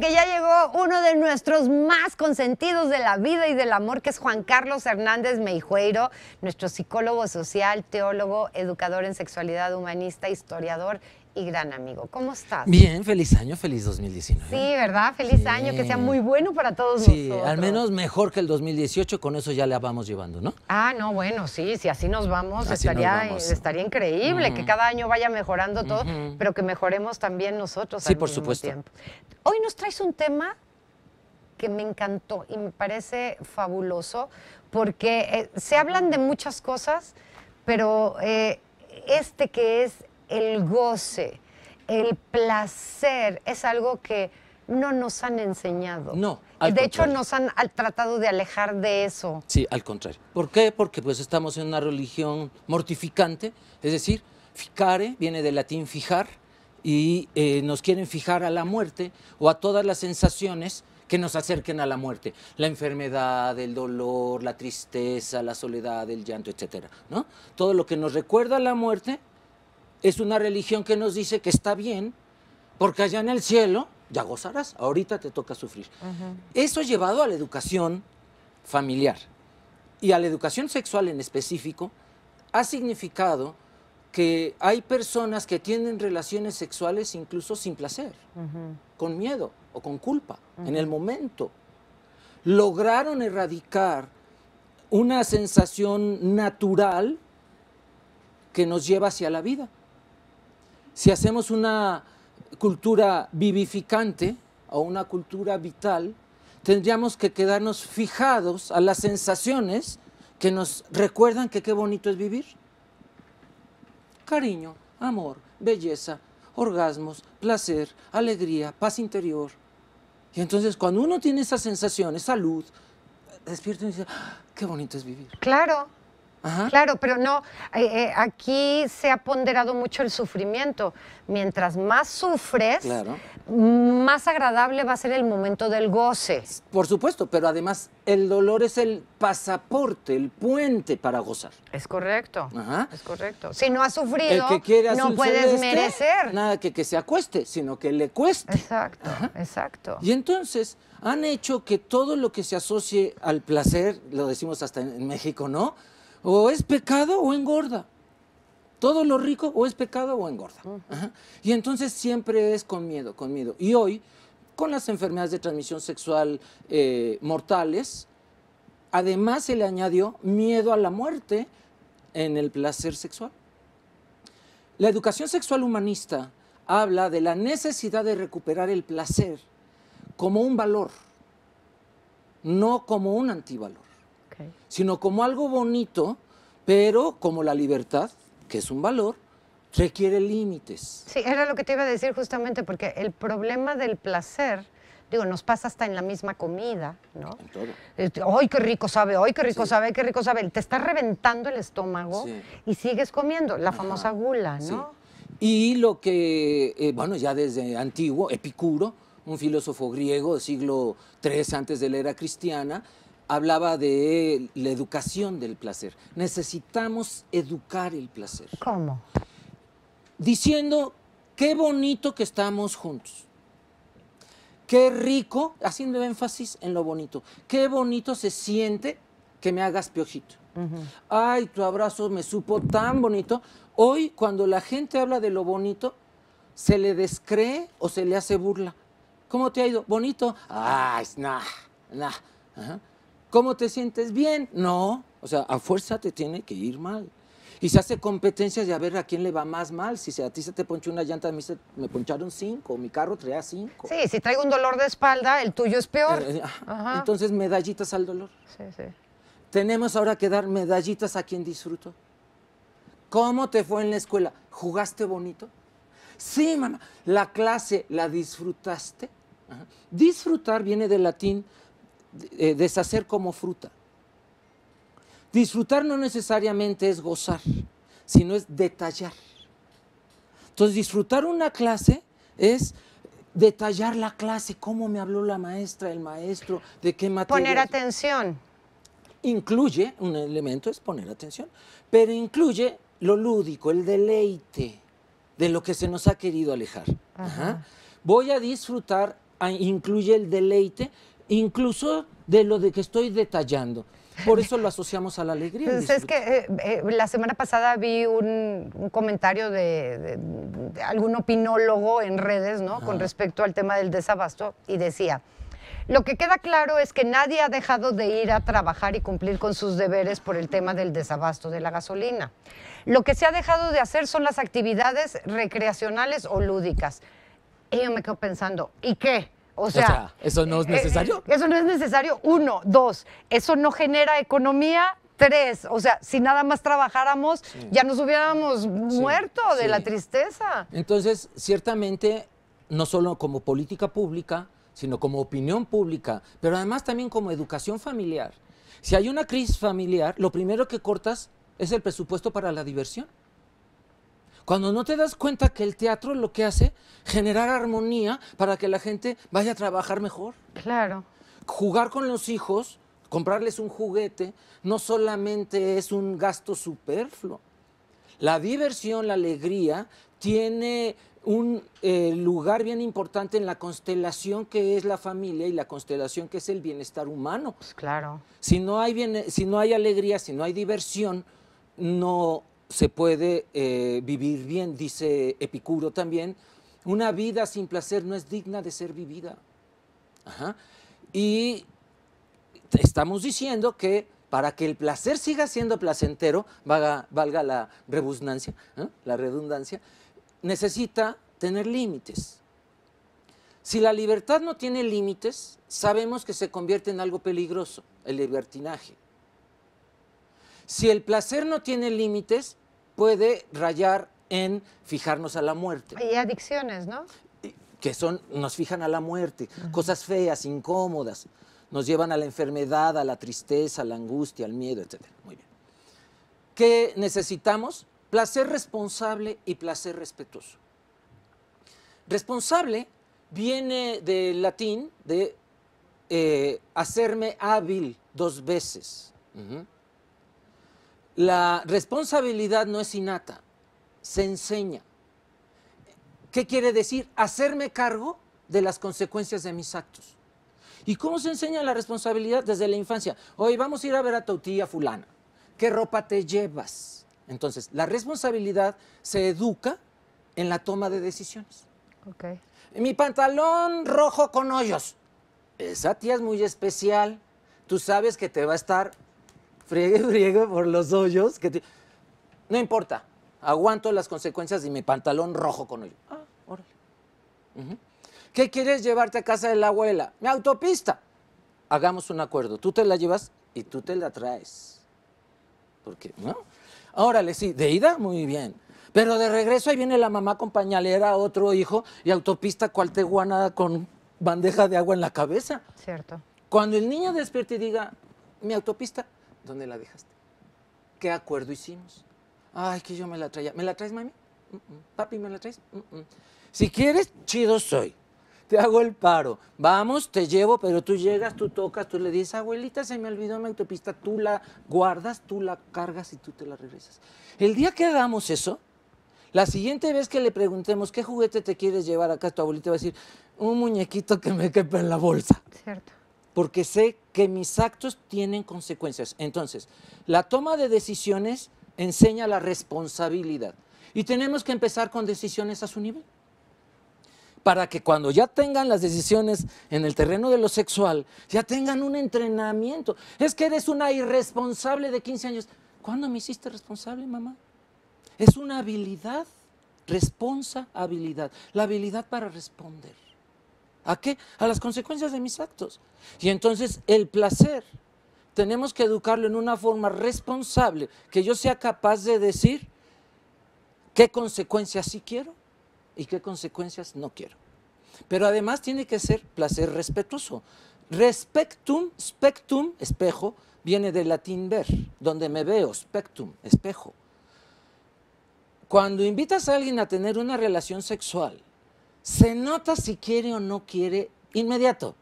que ya llegó uno de nuestros más consentidos de la vida y del amor, que es Juan Carlos Hernández Meijueiro, nuestro psicólogo social, teólogo, educador en sexualidad humanista, historiador y gran amigo. ¿Cómo estás? Bien, feliz año, feliz 2019. Sí, ¿verdad? Feliz año, que sea muy bueno para todos nosotros. Sí, al menos mejor que el 2018, con eso ya la vamos llevando, ¿no? Ah, no, bueno, sí, si así nos vamos, estaría, estaría increíble que cada año vaya mejorando todo, pero que mejoremos también nosotros. Sí, por supuesto. Tiempo. Hoy nos traes un tema que me encantó y me parece fabuloso, porque eh, se hablan de muchas cosas, pero... Eh, este que es el goce, el placer, es algo que no nos han enseñado. No. de hecho, nos han tratado de alejar de eso. Sí, al contrario. ¿Por qué? Porque pues estamos en una religión mortificante, es decir, ficare viene del latín fijar y eh, nos quieren fijar a la muerte o a todas las sensaciones que nos acerquen a la muerte, la enfermedad, el dolor, la tristeza, la soledad, el llanto, etcétera, ¿no? Todo lo que nos recuerda a la muerte es una religión que nos dice que está bien, porque allá en el cielo ya gozarás, ahorita te toca sufrir. Eso ha Eso llevado a la educación familiar y a la educación sexual en específico, ha significado que hay personas que tienen relaciones sexuales incluso sin placer, con miedo o con culpa, en el momento. Lograron erradicar una sensación natural que nos lleva hacia la vida. Si hacemos una cultura vivificante o una cultura vital, tendríamos que quedarnos fijados a las sensaciones que nos recuerdan que qué bonito es vivir. Cariño, amor, belleza, orgasmos, placer, alegría, paz interior. Y entonces cuando uno tiene esas sensaciones, salud, despierta y dice, ah, qué bonito es vivir. Claro. Claro, pero no, eh, eh, aquí se ha ponderado mucho el sufrimiento. Mientras más sufres, más agradable va a ser el momento del goce. Por supuesto, pero además el dolor es el pasaporte, el puente para gozar. Es correcto, es correcto. Si no has sufrido, no puedes merecer. Nada que, se acueste, sino que le cueste. Exacto, exacto. Y entonces han hecho que todo lo que se asocie al placer, lo decimos hasta en México, ¿no?, o es pecado o engorda. Todo lo rico o es pecado o engorda. Y entonces siempre es con miedo, con miedo. Y hoy, con las enfermedades de transmisión sexual eh, mortales, además se le añadió miedo a la muerte en el placer sexual. La educación sexual humanista habla de la necesidad de recuperar el placer como un valor, no como un antivalor sino como algo bonito, pero como la libertad, que es un valor, requiere límites. Sí, era lo que te iba a decir justamente, porque el problema del placer, digo, nos pasa hasta en la misma comida, ¿no? En todo. Este, ay, qué rico sabe, ay, qué rico sabe, qué rico sabe. Te está reventando el estómago y sigues comiendo, la famosa gula, ¿no? Y lo que, eh, bueno, ya desde antiguo, Epicuro, un filósofo griego del siglo III antes de la era cristiana, hablaba de la educación del placer. Necesitamos educar el placer. ¿Cómo? Diciendo, qué bonito que estamos juntos. Qué rico, haciendo énfasis en lo bonito, qué bonito se siente que me hagas piojito. Ay, tu abrazo me supo tan bonito. Hoy, cuando la gente habla de lo bonito, se le descree o se le hace burla. ¿Cómo te ha ido? Bonito. Ay, nah, nah. ¿Cómo te sientes bien? No, o sea, a fuerza te tiene que ir mal. Y se hace competencia de a ver a quién le va más mal. Si a ti se te ponchó una llanta, a mí me poncharon cinco, mi carro traía cinco. Sí, si traigo un dolor de espalda, el tuyo es peor. Eh, eh, Entonces, medallitas al dolor. Sí, sí. Tenemos ahora que dar medallitas a quien disfruto. ¿Cómo te fue en la escuela? ¿Jugaste bonito? Sí, mamá. ¿La clase la disfrutaste? Disfrutar viene del latín eh, deshacer como fruta. Disfrutar no necesariamente es gozar, sino es detallar. Entonces, disfrutar una clase es detallar la clase, cómo me habló la maestra, el maestro, de qué materia. Poner atención. Incluye, un elemento es poner atención, pero incluye lo lúdico, el deleite de lo que se nos ha querido alejar. Voy a disfrutar, ah, incluye el deleite incluso de lo de que estoy detallando. Por eso lo asociamos a la alegría. Pues es que eh, eh, la semana pasada vi un, comentario de, algún opinólogo en redes, ¿no? Con respecto al tema del desabasto y decía. Lo que queda claro es que nadie ha dejado de ir a trabajar y cumplir con sus deberes por el tema del desabasto de la gasolina. Lo que se ha dejado de hacer son las actividades recreacionales o lúdicas. Y yo me quedo pensando, ¿y qué? O sea, ¿eso no es eh, eh, necesario? eso no es necesario, uno. Dos, eso no genera economía. Tres, o sea, si nada más trabajáramos, ya nos hubiéramos muerto de la tristeza. Entonces, ciertamente, no solo como política pública, sino como opinión pública, pero además también como educación familiar. Si hay una crisis familiar, lo primero que cortas es el presupuesto para la diversión. Cuando no te das cuenta que el teatro lo que hace, generar armonía para que la gente vaya a trabajar mejor. Claro. Jugar con los hijos, comprarles un juguete, no solamente es un gasto superfluo. La diversión, la alegría, tiene un eh, lugar bien importante en la constelación que es la familia y la constelación que es el bienestar humano. Pues claro. Si no hay, si no hay alegría, si no hay diversión, no se puede eh, vivir bien, dice Epicuro también. Una vida sin placer no es digna de ser vivida. Y estamos diciendo que para que el placer siga siendo placentero, valga, la la redundancia, necesita tener límites. Si la libertad no tiene límites, sabemos que se convierte en algo peligroso, el libertinaje. Si el placer no tiene límites, puede rayar en fijarnos a la muerte. Y adicciones, ¿no? Que son, nos fijan a la muerte, cosas feas, incómodas, nos llevan a la enfermedad, a la tristeza, a la angustia, al miedo, etc. Muy bien. ¿Qué necesitamos? Placer responsable y placer respetuoso. Responsable viene del latín de eh, hacerme hábil dos veces. La responsabilidad no es innata, se enseña. ¿Qué quiere decir? Hacerme cargo de las consecuencias de mis actos. ¿Y cómo se enseña la responsabilidad desde la infancia? Hoy vamos a ir a ver a tu tía fulana. ¿Qué ropa te llevas? Entonces, la responsabilidad se educa en la toma de decisiones. Okay. Mi pantalón rojo con hoyos. Esa tía es muy especial. Tú sabes que te va a estar friegue, friegue por los hoyos. Que No importa, aguanto las consecuencias y mi pantalón rojo con hoyo. Ah, órale. ¿Qué quieres llevarte a casa de la abuela? Mi autopista. Hagamos un acuerdo. Tú te la llevas y tú te la traes. qué? ¿no? Órale, sí, de ida, muy bien. Pero de regreso ahí viene la mamá con pañalera, otro hijo y autopista cualteguana con bandeja de agua en la cabeza. Cierto. Cuando el niño despierte y diga, mi autopista, ¿Dónde la dejaste? ¿Qué acuerdo hicimos? Ay, que yo me la traía. ¿Me la traes, mami? Papi, ¿me la traes? si quieres, chido soy. Te hago el paro. Vamos, te llevo, pero tú llegas, tú tocas, tú le dices, abuelita, se me olvidó mi autopista. Tú la guardas, tú la cargas y tú te la regresas. El día que hagamos eso, la siguiente vez que le preguntemos qué juguete te quieres llevar acá, tu abuelita va a decir, un muñequito que me quepa en la bolsa. Cierto porque sé que mis actos tienen consecuencias. Entonces, la toma de decisiones enseña la responsabilidad. Y tenemos que empezar con decisiones a su nivel. Para que cuando ya tengan las decisiones en el terreno de lo sexual, ya tengan un entrenamiento. Es que eres una irresponsable de 15 años. ¿Cuándo me hiciste responsable, mamá? Es una habilidad, responsabilidad, la habilidad para responder. ¿A qué? A las consecuencias de mis actos. Y entonces el placer tenemos que educarlo en una forma responsable, que yo sea capaz de decir qué consecuencias sí quiero y qué consecuencias no quiero. Pero además tiene que ser placer respetuoso. Respectum, spectum, espejo, viene del latín ver, donde me veo, spectum, espejo. Cuando invitas a alguien a tener una relación sexual se nota si quiere o no quiere inmediato.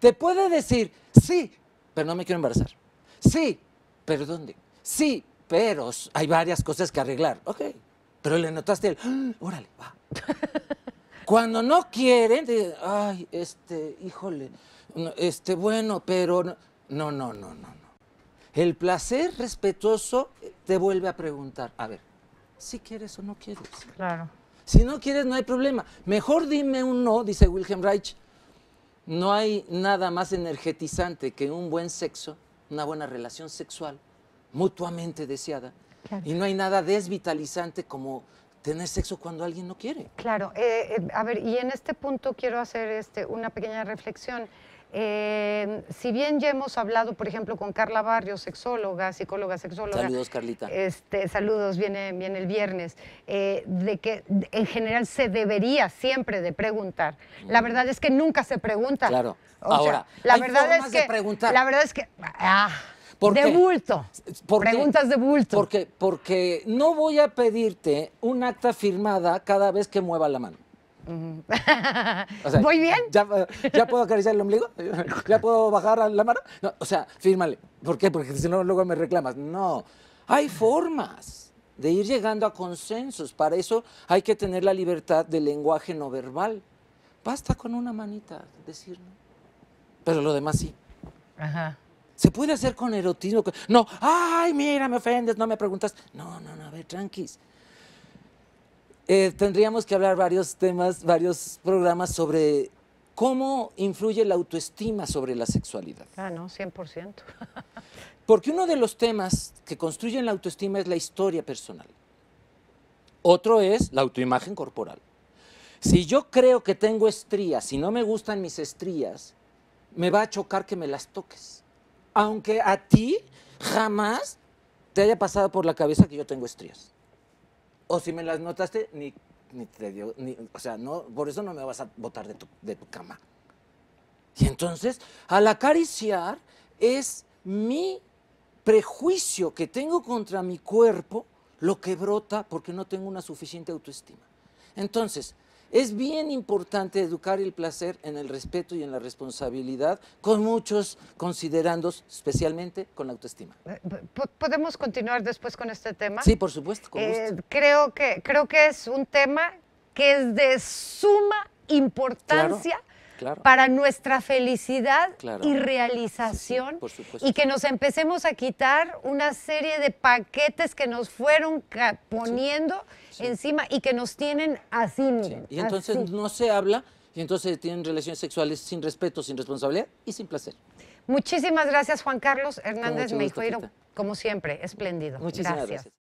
Te puede decir, sí, pero no me quiero embarazar. Sí, pero ¿dónde? Sí, pero hay varias cosas que arreglar. Ok, pero le notaste el, ah, órale, va. Cuando no quiere, te, ay, este, híjole, este, bueno, pero no, no, no, no, no. El placer respetuoso te vuelve a preguntar, a ver, si quieres o no quieres. Claro. Si no quieres, no hay problema. Mejor dime un no, dice Wilhelm Reich. No hay nada más energetizante que un buen sexo, una buena relación sexual, mutuamente deseada. Y no hay nada desvitalizante como tener sexo cuando alguien no quiere. Claro, eh, eh, a ver, y en este punto quiero hacer este, una pequeña reflexión. Eh, si bien ya hemos hablado, por ejemplo, con Carla Barrios, sexóloga, psicóloga, sexóloga. Saludos, Carlita. Este, saludos, viene, viene el viernes. Eh, de que en general se debería siempre de preguntar. La verdad es que nunca se pregunta. Claro. Ahora, la verdad es que de preguntar. la verdad es que ah, de bulto. Preguntas de bulto. Porque, porque no voy a pedirte un acta firmada cada vez que mueva la mano muy ¿Voy bien? ¿ya, ¿ya, puedo acariciar el ombligo? ¿Ya puedo bajar la mano? No, o sea, fírmale. ¿Por qué? Porque si no, luego me reclamas. No, hay formas de ir llegando a consensos. Para eso hay que tener la libertad de lenguaje no verbal. Basta con una manita decir Pero lo demás sí. Se puede hacer con erotismo. No, ay, mira, me ofendes, no me preguntas. No, no, no, a ver, tranquis. Eh, tendríamos que hablar varios temas, varios programas sobre cómo influye la autoestima sobre la sexualidad. Ah, no, 100%. Porque uno de los temas que construyen la autoestima es la historia personal. Otro es la autoimagen corporal. Si yo creo que tengo estrías, si no me gustan mis estrías, me va a chocar que me las toques. Aunque a ti jamás te haya pasado por la cabeza que yo tengo estrías. O si me las notaste, ni, te dio, o sea, no, por eso no me vas a botar de tu, de tu cama. Y entonces, al acariciar, es mi prejuicio que tengo contra mi cuerpo lo que brota porque no tengo una suficiente autoestima. Entonces, es bien importante educar el placer en el respeto y en la responsabilidad, con muchos considerandos, especialmente con la autoestima. Eh, ¿Podemos continuar después con este tema? Sí, por supuesto. Con gusto. Eh, creo, que, creo que es un tema que es de suma importancia para nuestra felicidad y realización y que nos empecemos a quitar una serie de paquetes que nos fueron poniendo encima y que nos tienen así, Y entonces no se habla y entonces tienen relaciones sexuales sin respeto, sin responsabilidad y sin placer. Muchísimas gracias, Juan Carlos Hernández Meijueiro. Como siempre, espléndido. muchas gracias.